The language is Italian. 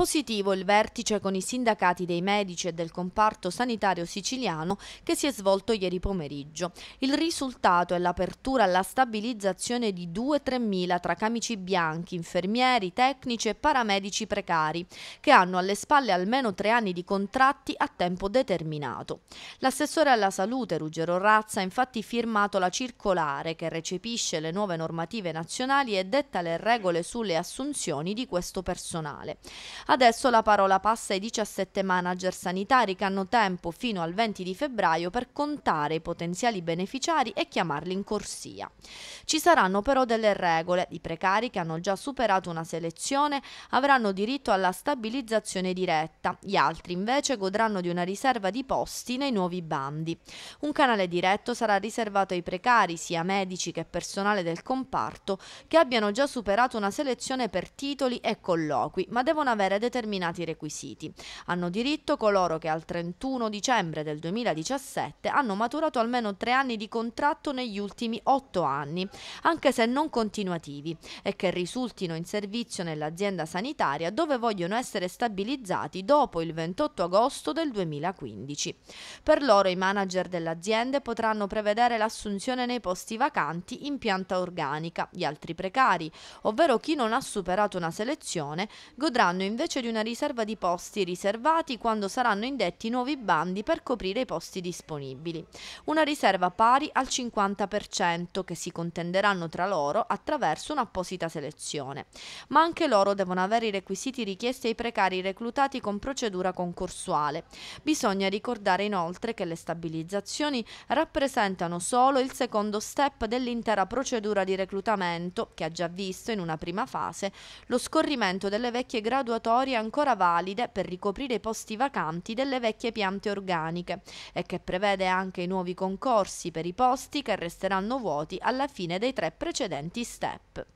Positivo il vertice con i sindacati dei medici e del comparto sanitario siciliano che si è svolto ieri pomeriggio. Il risultato è l'apertura alla stabilizzazione di 2-3 mila tra camici bianchi, infermieri, tecnici e paramedici precari, che hanno alle spalle almeno tre anni di contratti a tempo determinato. L'assessore alla salute, Ruggero Razza, ha infatti firmato la circolare che recepisce le nuove normative nazionali e detta le regole sulle assunzioni di questo personale. Adesso la parola passa ai 17 manager sanitari che hanno tempo fino al 20 di febbraio per contare i potenziali beneficiari e chiamarli in corsia. Ci saranno però delle regole. I precari che hanno già superato una selezione avranno diritto alla stabilizzazione diretta, gli altri invece godranno di una riserva di posti nei nuovi bandi. Un canale diretto sarà riservato ai precari, sia medici che personale del comparto, che abbiano già superato una selezione per titoli e colloqui, ma devono avere avere determinati requisiti. Hanno diritto coloro che al 31 dicembre del 2017 hanno maturato almeno tre anni di contratto negli ultimi otto anni, anche se non continuativi, e che risultino in servizio nell'azienda sanitaria dove vogliono essere stabilizzati dopo il 28 agosto del 2015. Per loro i manager delle aziende potranno prevedere l'assunzione nei posti vacanti in pianta organica, gli altri precari, ovvero chi non ha superato una selezione, godranno invece invece di una riserva di posti riservati quando saranno indetti nuovi bandi per coprire i posti disponibili. Una riserva pari al 50% che si contenderanno tra loro attraverso un'apposita selezione. Ma anche loro devono avere i requisiti richiesti ai precari reclutati con procedura concorsuale. Bisogna ricordare inoltre che le stabilizzazioni rappresentano solo il secondo step dell'intera procedura di reclutamento che ha già visto in una prima fase lo scorrimento delle vecchie graduatorie rotatorie ancora valide per ricoprire i posti vacanti delle vecchie piante organiche e che prevede anche i nuovi concorsi per i posti che resteranno vuoti alla fine dei tre precedenti step.